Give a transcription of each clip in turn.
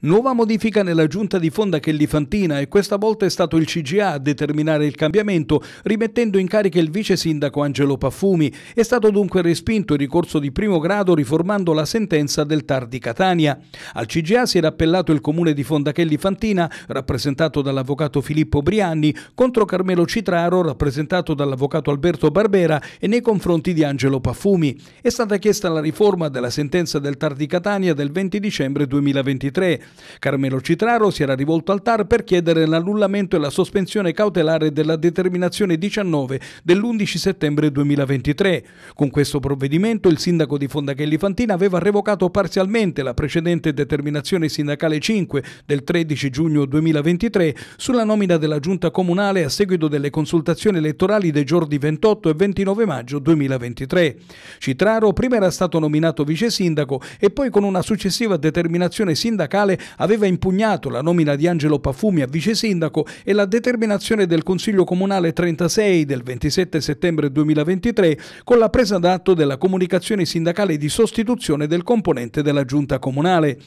Nuova modifica nella giunta di fonda Kellifantina e questa volta è stato il CGA a determinare il cambiamento, rimettendo in carica il vice sindaco Angelo Paffumi. È stato dunque respinto il ricorso di primo grado riformando la sentenza del TAR di Catania. Al CGA si era appellato il comune di Fonda Kellifantina, rappresentato dall'avvocato Filippo Brianni, contro Carmelo Citraro, rappresentato dall'avvocato Alberto Barbera e nei confronti di Angelo Paffumi. È stata chiesta la riforma della sentenza del TAR di Catania del 20 dicembre 2023. Carmelo Citraro si era rivolto al TAR per chiedere l'annullamento e la sospensione cautelare della determinazione 19 dell'11 settembre 2023. Con questo provvedimento il sindaco di Fondachelli Fantina aveva revocato parzialmente la precedente determinazione sindacale 5 del 13 giugno 2023 sulla nomina della giunta comunale a seguito delle consultazioni elettorali dei giorni 28 e 29 maggio 2023. Citraro prima era stato nominato vice sindaco e poi con una successiva determinazione sindacale aveva impugnato la nomina di Angelo Pafumi a vice sindaco e la determinazione del Consiglio Comunale 36 del 27 settembre 2023 con la presa d'atto della comunicazione sindacale di sostituzione del componente della Giunta Comunale.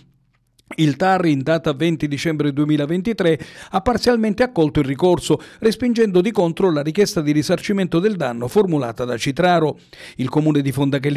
Il TAR, in data 20 dicembre 2023, ha parzialmente accolto il ricorso, respingendo di contro la richiesta di risarcimento del danno formulata da Citraro. Il comune di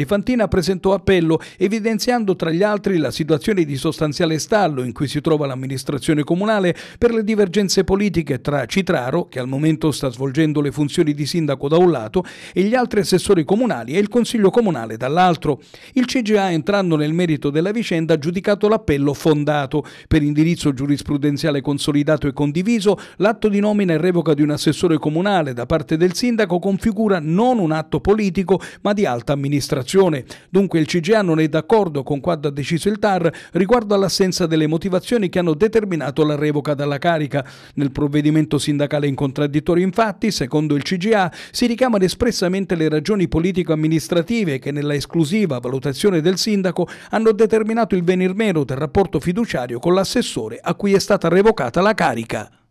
Fantina presentò appello, evidenziando tra gli altri la situazione di sostanziale stallo in cui si trova l'amministrazione comunale per le divergenze politiche tra Citraro, che al momento sta svolgendo le funzioni di sindaco da un lato, e gli altri assessori comunali e il consiglio comunale dall'altro. Il CGA, entrando nel merito della vicenda, ha giudicato l'appello fondamentale fondato per indirizzo giurisprudenziale consolidato e condiviso, l'atto di nomina e revoca di un assessore comunale da parte del sindaco configura non un atto politico ma di alta amministrazione. Dunque il CGA non è d'accordo con quanto ha deciso il TAR riguardo all'assenza delle motivazioni che hanno determinato la revoca dalla carica. Nel provvedimento sindacale in contraddittorio infatti, secondo il CGA, si richiamano espressamente le ragioni politico-amministrative che nella esclusiva valutazione del sindaco hanno determinato il venir meno del rapporto fiduciario fiduciario con l'assessore a cui è stata revocata la carica.